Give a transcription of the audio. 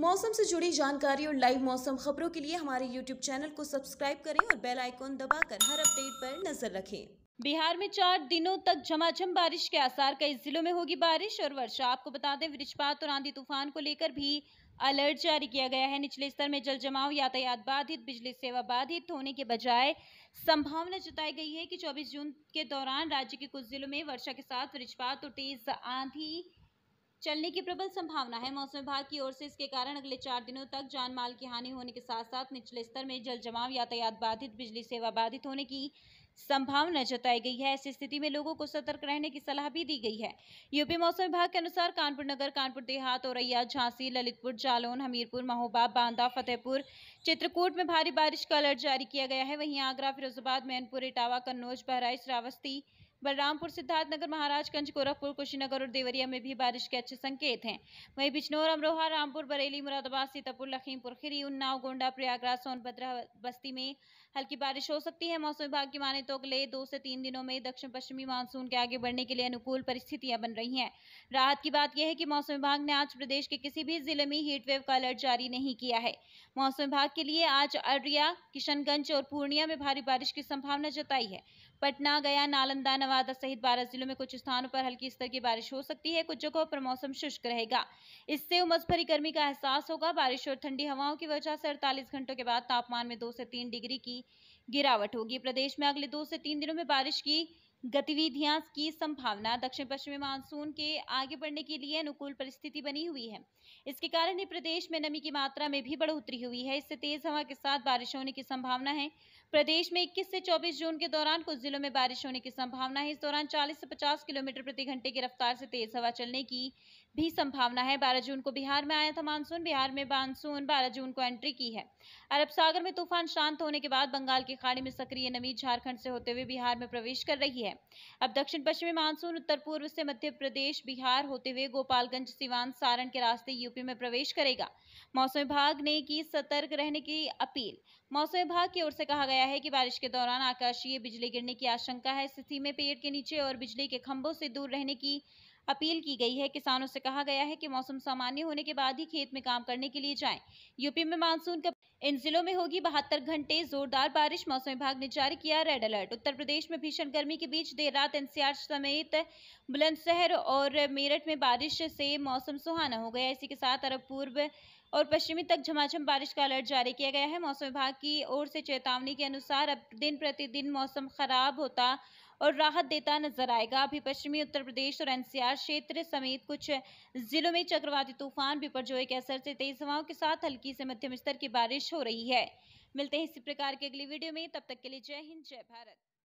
मौसम से जुड़ी जानकारी और लाइव मौसम खबरों के लिए हमारे यूट्यूब चैनल को सब्सक्राइब करें और बेल आइकॉन दबाकर हर अपडेट पर नजर रखें बिहार में चार दिनों तक झमाझम बारिश के आसार कई जिलों में होगी बारिश और वर्षा आपको बता दें वृक्षपात और आंधी तूफान को लेकर भी अलर्ट जारी किया गया है निचले स्तर में जल जमाव यातायात बाधित बिजली सेवा बाधित होने के बजाय संभावना जताई गई है कि 24 जून के दौरान राज्य के कुछ जिलों में वर्षा के साथ वृक्षपात और तेज आंधी चलने की प्रबल संभावना है मौसम विभाग की ओर से इसके कारण अगले चार दिनों तक जान माल की हानि होने के साथ साथ निचले स्तर में जल जमाव यातायात बाधित बिजली सेवा बाधित होने की संभावना जताई गई है ऐसी स्थिति में लोगों को सतर्क रहने की सलाह भी दी गई है यूपी मौसम विभाग के अनुसार कानपुर नगर कानपुर देहात औरैया झांसी ललितपुर जालौन हमीरपुर महोबा बांदा फतेहपुर चित्रकूट में भारी बारिश का अलर्ट जारी किया गया है वहीं आगरा फिरोजाबाद मैनपुर इटावा कन्नौज बहराइच श्रावस्ती बलरामपुर सिद्धार्थनगर महाराजगंज गोरखपुर कुशीनगर और देवरिया में भी बारिश के अच्छे संकेत हैं वहीं बिजनौर अमरोहा रामपुर बरेली मुरादाबाद सीतापुर लखीमपुर खीरी उन्नाव गोंडा प्रयागराज सोनभद्रा बस्ती में हल्की बारिश हो सकती है मौसम विभाग की माने तो अगले दो से तीन दिनों में दक्षिण पश्चिमी मानसून के आगे बढ़ने के लिए अनुकूल परिस्थितियां बन रही हैं राहत की बात यह है कि मौसम विभाग ने आज प्रदेश के किसी भी जिले में हीटवेव का अलर्ट जारी नहीं किया है मौसम विभाग के लिए आज अररिया किशनगंज और पूर्णिया में भारी बारिश की संभावना जताई है पटना गया नालंदा नवादा सहित बारह जिलों में कुछ स्थानों पर हल्की स्तर की बारिश हो सकती है कुछ जगहों पर मौसम शुष्क रहेगा इससे उमस भरी गर्मी का एहसास होगा बारिश और ठंडी हवाओं की वजह से अड़तालीस घंटों के बाद तापमान में दो से तीन डिग्री की गिरावट होगी प्रदेश में अगले दो से तीन दिनों में बारिश की गतिविधियां की संभावना दक्षिण पश्चिमी मानसून के आगे बढ़ने के लिए अनुकूल परिस्थिति बनी हुई है इसके कारण ही प्रदेश में नमी की मात्रा में भी बढ़ोतरी हुई है इससे तेज हवा के साथ बारिश होने की संभावना है प्रदेश में 21 से 24 जून के दौरान कुछ जिलों में बारिश होने की संभावना है इस दौरान 40 से 50 किलोमीटर प्रति घंटे की रफ्तार से तेज हवा चलने की भी संभावना है बारह जून को बिहार में आया था मानसून बिहार में मानसून बारह जून को एंट्री की है अरब सागर में तूफान शांत होने के बाद बंगाल की खाड़ी में सक्रिय नमी झारखंड से होते हुए बिहार में प्रवेश कर रही है अब दक्षिण पश्चिमी मानसून उत्तर पूर्व से मध्य प्रदेश बिहार होते हुए गोपालगंज सिवान सारण के रास्ते यूपी में प्रवेश करेगा मौसम विभाग ने की सतर्क रहने की अपील मौसम विभाग की ओर से कहा गया है कि बारिश के दौरान आकाशीय बिजली गिरने की आशंका है स्थिति में पेड़ के नीचे और बिजली के खंभों से दूर रहने की अपील की गई है किसानों से कहा गया है कि मौसम सामान्य होने के बाद ही खेत में काम करने के लिए जाएं यूपी में मानसून का इन जिलों में होगी बहत्तर घंटे जोरदार बारिश मौसम विभाग ने जारी किया रेड अलर्ट उत्तर प्रदेश में भीषण गर्मी के बीच देर रात एनसीआर समेत बुलंदशहर और मेरठ में बारिश से मौसम सुहाना हो गया इसी के साथ अरब पूर्व और पश्चिमी तक झमाझम बारिश का अलर्ट जारी किया गया है मौसम विभाग की ओर से चेतावनी के अनुसार अब दिन प्रतिदिन मौसम खराब होता और राहत देता नजर आएगा अभी पश्चिमी उत्तर प्रदेश और एनसीआर क्षेत्र समेत कुछ जिलों में चक्रवाती तूफान बिपरजोय के असर से तेज हवाओं के साथ हल्की से मध्यम स्तर की बारिश हो रही है मिलते हैं इसी प्रकार के अगली वीडियो में तब तक के लिए जय हिंद जय भारत